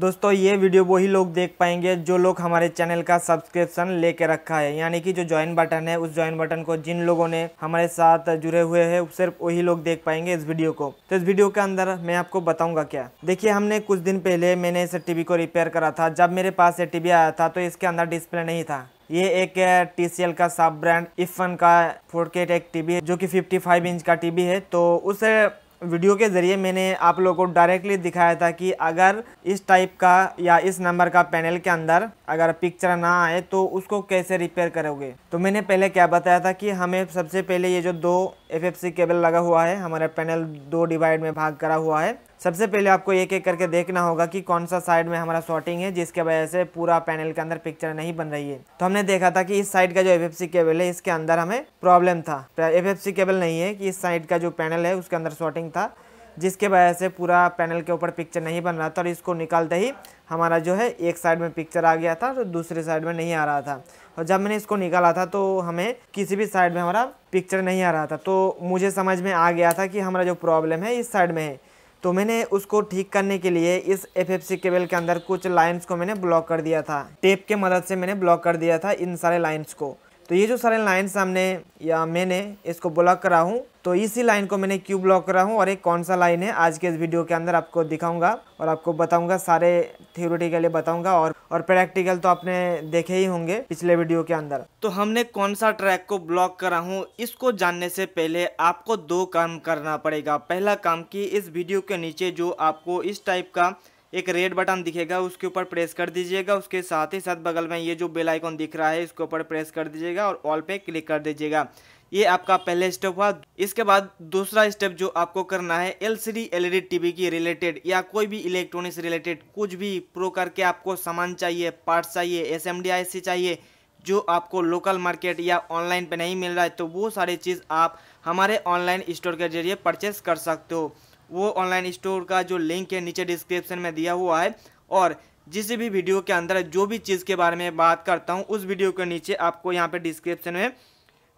दोस्तों ये वीडियो वही लोग देख पाएंगे जो लोग हमारे चैनल का सब्सक्रिप्शन लेके रखा है यानी कि जो ज्वाइन बटन है उस ज्वाइन बटन को जिन लोगों ने हमारे साथ जुड़े हुए हैं सिर्फ वही लोग देख पाएंगे इस वीडियो को तो इस वीडियो के अंदर मैं आपको बताऊंगा क्या देखिए हमने कुछ दिन पहले मैंने इस टीवी को रिपेयर करा था जब मेरे पास ये टीवी आया था तो इसके अंदर डिस्प्ले नहीं था ये एक टी का सब ब्रांड इफन का फोर एक टीवी है जो कि 55 इंच का टीवी है तो उस वीडियो के ज़रिए मैंने आप लोगों को डायरेक्टली दिखाया था कि अगर इस टाइप का या इस नंबर का पैनल के अंदर अगर पिक्चर ना आए तो उसको कैसे रिपेयर करोगे तो मैंने पहले क्या बताया था कि हमें सबसे पहले ये जो दो एफ केबल लगा हुआ है हमारा पैनल दो डिवाइड में भाग करा हुआ है सबसे पहले आपको एक एक करके देखना होगा कि कौन सा साइड में हमारा शॉर्टिंग है जिसके वजह से पूरा पैनल के अंदर पिक्चर नहीं बन रही है तो हमने देखा था कि इस साइड का जो एफ केबल है इसके अंदर हमें प्रॉब्लम था एफ केबल नहीं है कि इस साइड का जो पैनल है उसके अंदर शॉर्टिंग था जिसके वजह से पूरा पैनल के ऊपर पिक्चर नहीं बन रहा था और इसको निकालते ही हमारा जो है एक साइड में पिक्चर आ गया था तो दूसरे साइड में नहीं आ रहा था और जब मैंने इसको निकाला था तो हमें किसी भी साइड में हमारा पिक्चर नहीं आ रहा था तो मुझे समझ में आ गया था कि हमारा जो प्रॉब्लम है इस साइड में है तो मैंने उसको ठीक करने के लिए इस एफ केबल के अंदर कुछ लाइन्स को मैंने ब्लॉक कर दिया था टेप के मदद से मैंने ब्लॉक कर दिया था इन सारे लाइन्स को तो ये जो सारे लाइन सामने या मैंने इसको ब्लॉक करा हूँ तो इसी लाइन को मैंने क्यों ब्लॉक करा हूँ और एक कौन सा लाइन है आज के इस वीडियो के अंदर आपको दिखाऊंगा और आपको बताऊंगा सारे थ्योरेटिकली बताऊंगा और और प्रैक्टिकल तो आपने देखे ही होंगे पिछले वीडियो के अंदर तो हमने कौन सा ट्रैक को ब्लॉक करा हूँ इसको जानने से पहले आपको दो काम करना पड़ेगा पहला काम की इस वीडियो के नीचे जो आपको इस टाइप का एक रेड बटन दिखेगा उसके ऊपर प्रेस कर दीजिएगा उसके साथ ही साथ बगल में ये जो बेल आइकॉन दिख रहा है इसके ऊपर प्रेस कर दीजिएगा और ऑल पे क्लिक कर दीजिएगा ये आपका पहले स्टेप हुआ इसके बाद दूसरा स्टेप जो आपको करना है L C D LED TV की रिलेटेड या कोई भी इलेक्ट्रॉनिक्स रिलेटेड कुछ भी प्रो करके आपको सामान चाहिए पार्ट्स चाहिए S M D I C चाहिए जो आपको लोकल मार्केट या ऑनलाइन पे नहीं मिल रहा है तो वो सारी चीज़ आप हमारे ऑनलाइन स्टोर के जरिए परचेस कर सकते हो वो ऑनलाइन स्टोर का जो लिंक है नीचे डिस्क्रिप्शन में दिया हुआ है और जिस भी वीडियो के अंदर जो भी चीज़ के बारे में बात करता हूँ उस वीडियो के नीचे आपको यहाँ पे डिस्क्रिप्शन में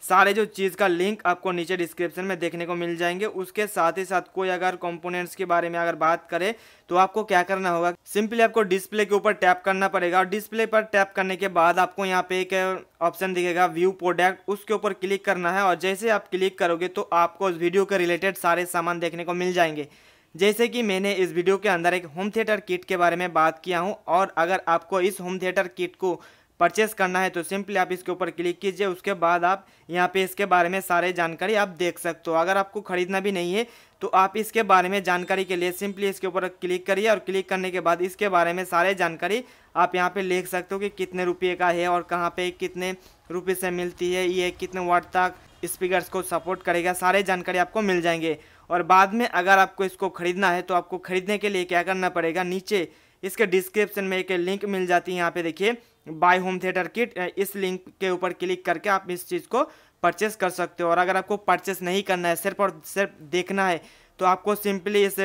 सारे जो चीज़ का लिंक आपको नीचे डिस्क्रिप्शन में देखने को मिल जाएंगे उसके साथ ही साथ कोई अगर कंपोनेंट्स के बारे में अगर बात करें तो आपको क्या करना होगा सिंपली आपको डिस्प्ले के ऊपर टैप करना पड़ेगा और डिस्प्ले पर टैप करने के बाद आपको यहाँ पे एक ऑप्शन uh, दिखेगा व्यू प्रोडक्ट उसके ऊपर क्लिक करना है और जैसे आप क्लिक करोगे तो आपको उस वीडियो के रिलेटेड सारे सामान देखने को मिल जाएंगे जैसे कि मैंने इस वीडियो के अंदर एक होम थिएटर किट के बारे में बात किया हूँ और अगर आपको इस होम थिएटर किट को परचेस करना है तो सिंपली आप इसके ऊपर क्लिक कीजिए उसके बाद आप यहाँ पे इसके बारे में सारे जानकारी आप देख सकते हो अगर आपको ख़रीदना भी नहीं है तो आप इसके बारे में जानकारी के लिए सिंपली इसके ऊपर क्लिक करिए और क्लिक करने के बाद इसके बारे में सारे जानकारी आप यहाँ पे लिख सकते हो कि कितने रुपये का है और कहाँ पर कितने रुपये से मिलती है ये कितने वाट तक स्पीकर्स को सपोर्ट करेगा सारे जानकारी आपको मिल जाएंगे और बाद में अगर आपको इसको ख़रीदना है तो आपको ख़रीदने के लिए क्या करना पड़ेगा नीचे इसके डिस्क्रिप्शन में एक लिंक मिल जाती है यहाँ पर देखिए बाय होम थिएटर किट इस लिंक के ऊपर क्लिक करके आप इस चीज़ को परचेस कर सकते हो और अगर आपको परचेस नहीं करना है सिर्फ और सिर्फ देखना है तो आपको सिंपली इस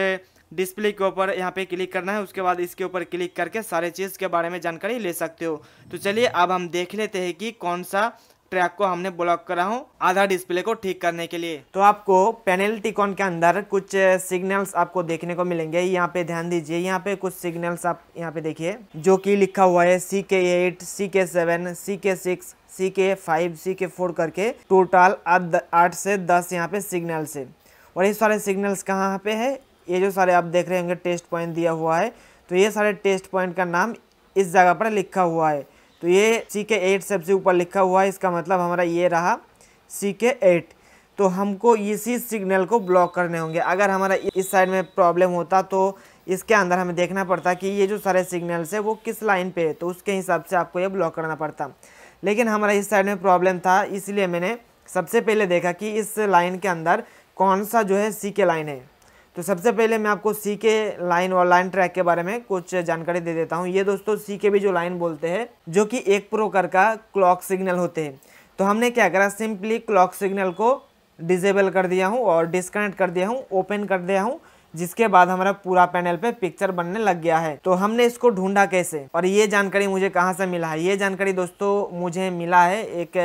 डिस्प्ले के ऊपर यहाँ पे क्लिक करना है उसके बाद इसके ऊपर क्लिक करके सारे चीज़ के बारे में जानकारी ले सकते हो तो चलिए अब हम देख लेते हैं कि कौन सा ट्रैक को हमने ब्लॉक करा हूँ आधा डिस्प्ले को ठीक करने के लिए तो आपको पेनल्टी टिकॉन के अंदर कुछ सिग्नल्स आपको देखने को मिलेंगे यहाँ पे ध्यान दीजिए यहाँ पे कुछ सिग्नल्स आप यहाँ पे देखिए जो कि लिखा हुआ है सी के एट सी के सेवन सी के सिक्स सी के फाइव सी के फोर करके टोटल आठ से दस यहाँ पे सिग्नल्स है और ये सारे सिग्नल्स कहाँ पे है ये जो सारे आप देख रहे होंगे टेस्ट पॉइंट दिया हुआ है तो ये सारे टेस्ट पॉइंट का नाम इस जगह पर लिखा हुआ है तो ये सी के एट सबसे ऊपर लिखा हुआ है इसका मतलब हमारा ये रहा सी के एट तो हमको इसी सिग्नल को ब्लॉक करने होंगे अगर हमारा इस साइड में प्रॉब्लम होता तो इसके अंदर हमें देखना पड़ता कि ये जो सारे सिग्नल्स है वो किस लाइन पे है तो उसके हिसाब से आपको ये ब्लॉक करना पड़ता लेकिन हमारा इस साइड में प्रॉब्लम था इसलिए मैंने सबसे पहले देखा कि इस लाइन के अंदर कौन सा जो है सी के लाइन है तो सबसे पहले मैं आपको सी के लाइन और लाइन ट्रैक के बारे में कुछ जानकारी दे देता हूँ ये दोस्तों सी के भी जो लाइन बोलते हैं जो कि एक प्रोकर का क्लॉक सिग्नल होते हैं तो हमने क्या करा सिंपली क्लॉक सिग्नल को डिजेबल कर दिया हूँ और डिसकनेक्ट कर दिया हूँ ओपन कर दिया हूँ जिसके बाद हमारा पूरा पैनल पे पिक्चर बनने लग गया है तो हमने इसको ढूंढा कैसे और ये जानकारी मुझे कहाँ से मिला है ये जानकारी दोस्तों मुझे मिला है एक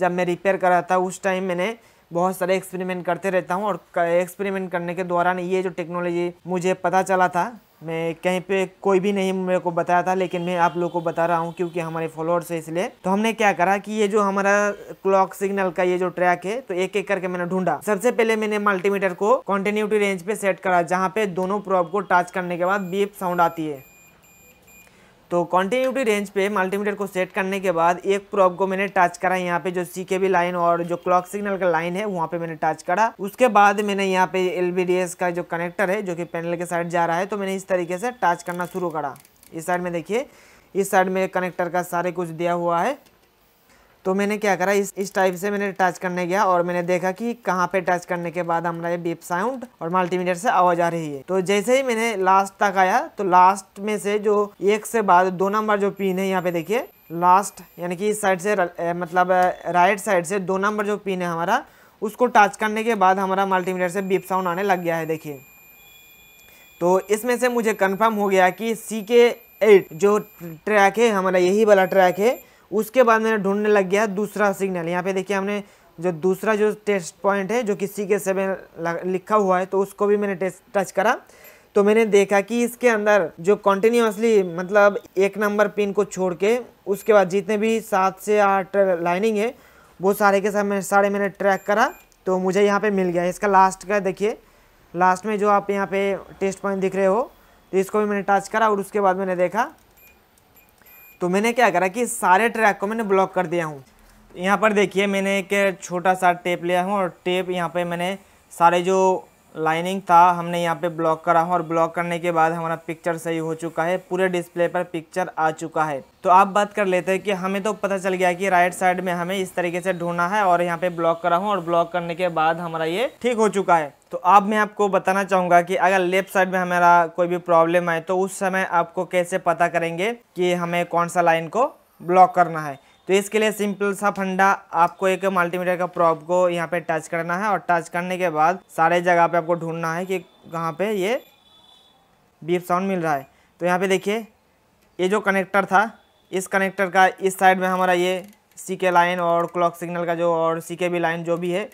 जब मैं रिपेयर कर रहा था उस टाइम मैंने बहुत सारे एक्सपेरिमेंट करते रहता हूँ और एक्सपेरिमेंट करने के दौरान ये जो टेक्नोलॉजी मुझे पता चला था मैं कहीं पे कोई भी नहीं मेरे को बताया था लेकिन मैं आप लोग को बता रहा हूँ क्योंकि हमारे फॉलोअर्स है इसलिए तो हमने क्या करा कि ये जो हमारा क्लॉक सिग्नल का ये जो ट्रैक है तो एक एक करके मैंने ढूंढा सबसे पहले मैंने मल्टीमीटर को कॉन्टिन्यूटी रेंज पे सेट करा जहाँ पे दोनों प्रॉब को टच करने के बाद बीप साउंड आती है तो कॉन्टीन्यूटी रेंज पे मल्टीमीटर को सेट करने के बाद एक प्रोब को मैंने टच करा यहाँ पे जो सी के बी लाइन और जो क्लॉक सिग्नल का लाइन है वहाँ पे मैंने टच करा उसके बाद मैंने यहाँ पे एल का जो कनेक्टर है जो कि पैनल के साइड जा रहा है तो मैंने इस तरीके से टच करना शुरू करा इस साइड में देखिए इस साइड में कनेक्टर का सारे कुछ दिया हुआ है तो मैंने क्या करा इस इस टाइप से मैंने टच करने गया और मैंने देखा कि कहाँ पे टच करने के बाद हमारा ये बीप साउंड और मल्टीमीटर से आवाज आ रही है तो जैसे ही मैंने लास्ट तक आया तो लास्ट में से जो एक से बाद दो नंबर जो पिन है यहाँ पे देखिए लास्ट यानी कि इस साइड से मतलब राइट साइड से दो नंबर जो पिन है हमारा उसको टच करने के बाद हमारा मल्टीमीटर से बीप साउंड आने लग गया है देखिए तो इसमें से मुझे कन्फर्म हो गया कि सी के एट जो ट्रैक है हमारा यही वाला ट्रैक है उसके बाद मैंने ढूंढने लग गया दूसरा सिग्नल यहाँ पे देखिए हमने जो दूसरा जो टेस्ट पॉइंट है जो कि सी के सेवन लिखा हुआ है तो उसको भी मैंने टच करा तो मैंने देखा कि इसके अंदर जो कॉन्टीन्यूसली मतलब एक नंबर पिन को छोड़ के उसके बाद जितने भी सात से आठ लाइनिंग है वो सारे के साथ मैंने सारे मैंने ट्रैक करा तो मुझे यहाँ पे मिल गया इसका लास्ट का देखिए लास्ट में जो आप यहाँ पे टेस्ट पॉइंट दिख रहे हो तो इसको भी मैंने टच करा और उसके बाद मैंने देखा तो मैंने क्या करा कि सारे ट्रैक को मैंने ब्लॉक कर दिया हूँ यहाँ पर देखिए मैंने एक छोटा सा टेप लिया हूँ और टेप यहाँ पर मैंने सारे जो लाइनिंग था हमने यहाँ पे ब्लॉक करा और ब्लॉक करने के बाद हमारा पिक्चर सही हो चुका है पूरे डिस्प्ले पर पिक्चर आ चुका है तो आप बात कर लेते हैं कि हमें तो पता चल गया कि राइट साइड में हमें इस तरीके से ढूंढना है और यहाँ पे ब्लॉक करा हूँ और ब्लॉक करने के बाद हमारा ये ठीक हो चुका है तो अब आप मैं आपको बताना चाहूँगा कि अगर लेफ्ट साइड में हमारा कोई भी प्रॉब्लम आए तो उस समय आपको कैसे पता करेंगे कि हमें कौन सा लाइन को ब्लॉक करना है तो इसके लिए सिंपल सा फंडा आपको एक मल्टीमीटर का प्रॉप को यहाँ पे टच करना है और टच करने के बाद सारे जगह पे आपको ढूंढना है कि कहाँ पे ये बीप साउंड मिल रहा है तो यहाँ पे देखिए ये जो कनेक्टर था इस कनेक्टर का इस साइड में हमारा ये सी के लाइन और क्लॉक सिग्नल का जो और सी के बी लाइन जो भी है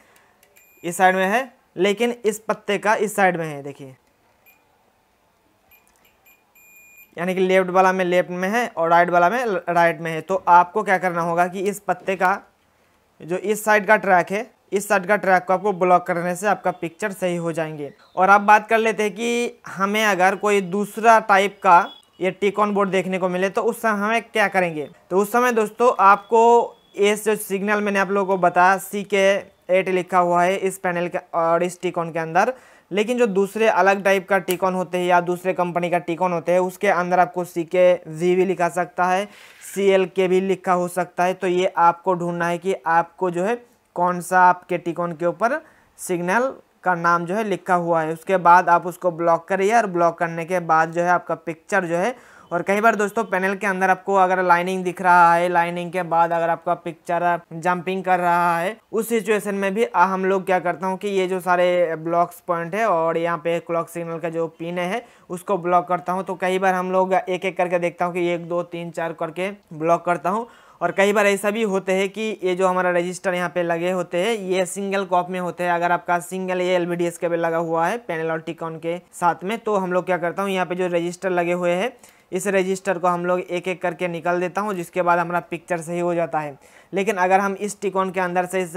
इस साइड में है लेकिन इस पत्ते का इस साइड में है देखिए यानी कि लेफ्ट वाला में लेफ्ट में है और राइट वाला में राइट में है तो आपको क्या करना होगा कि इस पत्ते का जो इस साइड का ट्रैक है इस साइड का ट्रैक को आपको ब्लॉक करने से आपका पिक्चर सही हो जाएंगे और आप बात कर लेते हैं कि हमें अगर कोई दूसरा टाइप का ये टिकॉन बोर्ड देखने को मिले तो उस समय हमें क्या करेंगे तो उस समय दोस्तों आपको ये जो सिग्नल मैंने आप लोगों को बताया सी के एट लिखा हुआ है इस पैनल के और इस टिकॉन के अंदर लेकिन जो दूसरे अलग टाइप का टिकॉन होते हैं या दूसरे कंपनी का टिकॉन होते हैं उसके अंदर आपको सी के जी भी लिखा सकता है सी एल के भी लिखा हो सकता है तो ये आपको ढूंढना है कि आपको जो है कौन सा आपके टिकॉन के ऊपर सिग्नल का नाम जो है लिखा हुआ है उसके बाद आप उसको ब्लॉक करिए और ब्लॉक करने के बाद जो है आपका पिक्चर जो है और कई बार दोस्तों पैनल के अंदर आपको अगर लाइनिंग दिख रहा है लाइनिंग के बाद अगर आपका पिक्चर जंपिंग कर रहा है उस सिचुएशन में भी हम लोग क्या करता हूँ कि ये जो सारे ब्लॉक्स पॉइंट है और यहाँ पे क्लॉक सिग्नल का जो पिन है उसको ब्लॉक करता हूँ तो कई बार हम लोग एक एक करके देखता हूँ कि एक दो तीन चार करके ब्लॉक करता हूँ और कई बार ऐसा भी होते हैं कि ये जो हमारा रजिस्टर यहाँ पे लगे होते हैं ये सिंगल कॉप में होते हैं अगर आपका सिंगल ये एल बी केबल लगा हुआ है पैनल और टिकॉन के साथ में तो हम लोग क्या करता हूँ यहाँ पे जो रजिस्टर लगे हुए हैं इस रजिस्टर को हम लोग एक एक करके निकल देता हूँ जिसके बाद हमारा पिक्चर सही हो जाता है लेकिन अगर हम इस टिकोन के अंदर से इस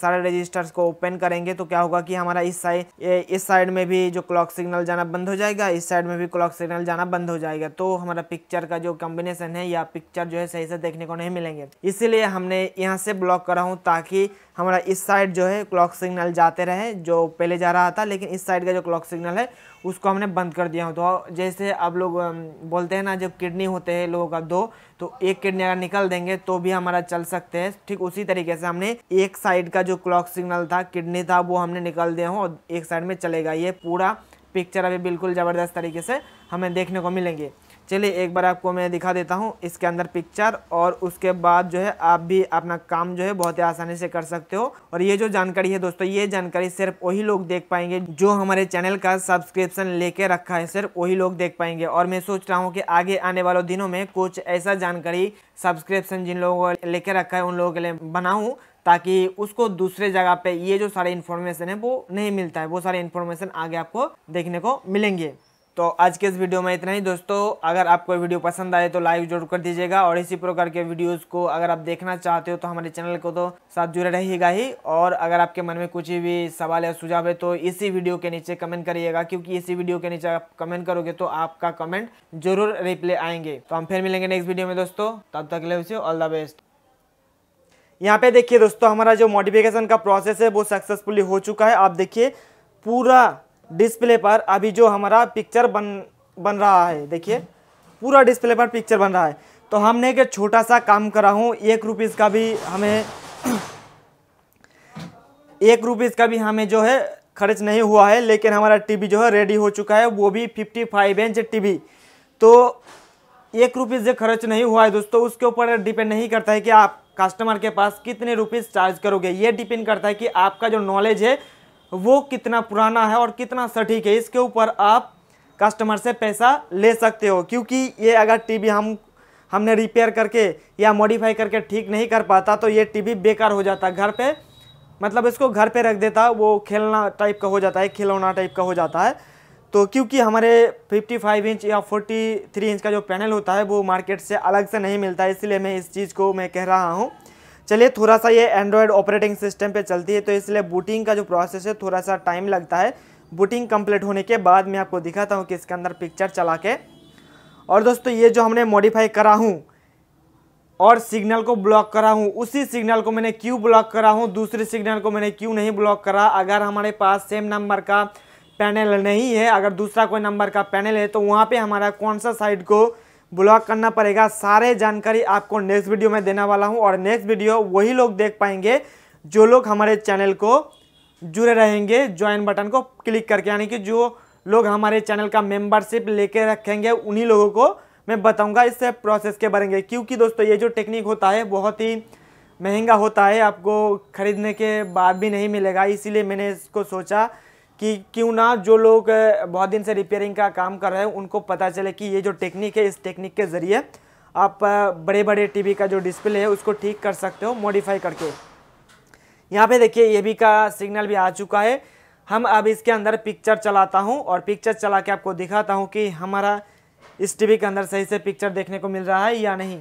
सारे रजिस्टर्स को ओपन करेंगे तो क्या होगा कि हमारा इस साइड इस साइड में भी जो क्लॉक सिग्नल जाना बंद हो जाएगा इस साइड में भी क्लॉक सिग्नल जाना बंद हो जाएगा तो हमारा पिक्चर का जो कम्बिनेशन है या पिक्चर जो है सही से देखने को नहीं मिलेंगे इसीलिए हमने यहाँ से ब्लॉक करा हूँ ताकि हमारा इस साइड जो है क्लॉक सिग्नल जाते रहे जो पहले जा रहा था लेकिन इस साइड का जो क्लॉक सिग्नल है उसको हमने बंद कर दिया हूँ तो जैसे आप लोग बोलते हैं ना जब किडनी होते हैं लोगों का दो तो एक किडनी अगर निकल देंगे तो भी हमारा चल सकते हैं ठीक उसी तरीके से हमने एक साइड का जो क्लॉक सिग्नल था किडनी था वो हमने निकल दिया हूँ और एक साइड में चलेगा ये पूरा पिक्चर अभी बिल्कुल ज़बरदस्त तरीके से हमें देखने को मिलेंगे चलिए एक बार आपको मैं दिखा देता हूँ इसके अंदर पिक्चर और उसके बाद जो है आप भी अपना काम जो है बहुत ही आसानी से कर सकते हो और ये जो जानकारी है दोस्तों ये जानकारी सिर्फ वही लोग देख पाएंगे जो हमारे चैनल का सब्सक्रिप्शन लेके रखा है सिर्फ वही लोग देख पाएंगे और मैं सोच रहा हूँ कि आगे आने वालों दिनों में कुछ ऐसा जानकारी सब्सक्रिप्शन जिन लोगों को लेके रखा है उन लोगों के लिए बनाऊँ ताकि उसको दूसरे जगह पे ये जो सारे इन्फॉर्मेशन है वो नहीं मिलता है वो सारे इन्फॉर्मेशन आगे आपको देखने को मिलेंगे तो आज के इस वीडियो में इतना ही दोस्तों अगर आपको वीडियो पसंद आए तो लाइक जरूर कर दीजिएगा और इसी प्रकार के वीडियोस को अगर आप देखना चाहते हो तो हमारे चैनल को तो साथ जुड़े रहिएगा ही और अगर आपके मन में कुछ भी सवाल या सुझाव है तो इसी वीडियो के नीचे कमेंट करिएगा क्योंकि इसी वीडियो के नीचे आप कमेंट करोगे तो आपका कमेंट जरूर रिप्लाई आएंगे तो हम फिर मिलेंगे नेक्स्ट वीडियो में दोस्तों तब तक ले ऑल द बेस्ट यहाँ पे देखिए दोस्तों हमारा जो मॉडिफिकेशन का प्रोसेस है वो सक्सेसफुली हो चुका है आप देखिए पूरा डिस्प्ले पर अभी जो हमारा पिक्चर बन बन रहा है देखिए पूरा डिस्प्ले पर पिक्चर बन रहा है तो हमने एक छोटा सा काम करा हूँ एक रुपीज़ का भी हमें एक रुपीज़ का भी हमें जो है खर्च नहीं हुआ है लेकिन हमारा टीवी जो है रेडी हो चुका है वो भी फिफ्टी फाइव इंच टीवी तो एक रुपीज़ जो खर्च नहीं हुआ है दोस्तों उसके ऊपर डिपेंड नहीं करता है कि आप कस्टमर के पास कितने रुपीज़ चार्ज करोगे ये डिपेंड करता है कि आपका जो नॉलेज है वो कितना पुराना है और कितना सटीक है इसके ऊपर आप कस्टमर से पैसा ले सकते हो क्योंकि ये अगर टीवी हम हमने रिपेयर करके या मॉडिफाई करके ठीक नहीं कर पाता तो ये टीवी बेकार हो जाता घर पे मतलब इसको घर पे रख देता वो खेलना टाइप का हो जाता है खिलौना टाइप का हो जाता है तो क्योंकि हमारे 55 इंच या 43 इंच का जो पैनल होता है वो मार्केट से अलग से नहीं मिलता है इसलिए मैं इस चीज़ को मैं कह रहा हूँ चलिए थोड़ा सा ये एंड्रॉयड ऑपरेटिंग सिस्टम पे चलती है तो इसलिए बूटिंग का जो प्रोसेस है थोड़ा सा टाइम लगता है बूटिंग कंप्लीट होने के बाद मैं आपको दिखाता हूँ कि इसके अंदर पिक्चर चला के और दोस्तों ये जो हमने मॉडिफाई करा हूँ और सिग्नल को ब्लॉक करा हूँ उसी सिग्नल को मैंने क्यों ब्लॉक करा हूँ दूसरे सिग्नल को मैंने क्यों नहीं ब्लॉक करा अगर हमारे पास सेम नंबर का पैनल नहीं है अगर दूसरा कोई नंबर का पैनल है तो वहाँ पर हमारा कौन सा साइड को ब्लॉक करना पड़ेगा सारे जानकारी आपको नेक्स्ट वीडियो में देने वाला हूँ और नेक्स्ट वीडियो वही लोग देख पाएंगे जो लोग हमारे चैनल को जुड़े रहेंगे ज्वाइन बटन को क्लिक करके यानी कि जो लोग हमारे चैनल का मेंबरशिप लेके रखेंगे उन्हीं लोगों को मैं बताऊंगा इस प्रोसेस के बारे में क्योंकि दोस्तों ये जो टेक्निक होता है बहुत ही महंगा होता है आपको ख़रीदने के बाद भी नहीं मिलेगा इसीलिए मैंने इसको सोचा कि क्यों ना जो लोग बहुत दिन से रिपेयरिंग का काम कर रहे हैं उनको पता चले कि ये जो टेक्निक है इस टेक्निक के ज़रिए आप बड़े बड़े टीवी का जो डिस्प्ले है उसको ठीक कर सकते हो मॉडिफाई करके यहाँ पे देखिए ये भी का सिग्नल भी आ चुका है हम अब इसके अंदर पिक्चर चलाता हूँ और पिक्चर चला के आपको दिखाता हूँ कि हमारा इस टी के अंदर सही से पिक्चर देखने को मिल रहा है या नहीं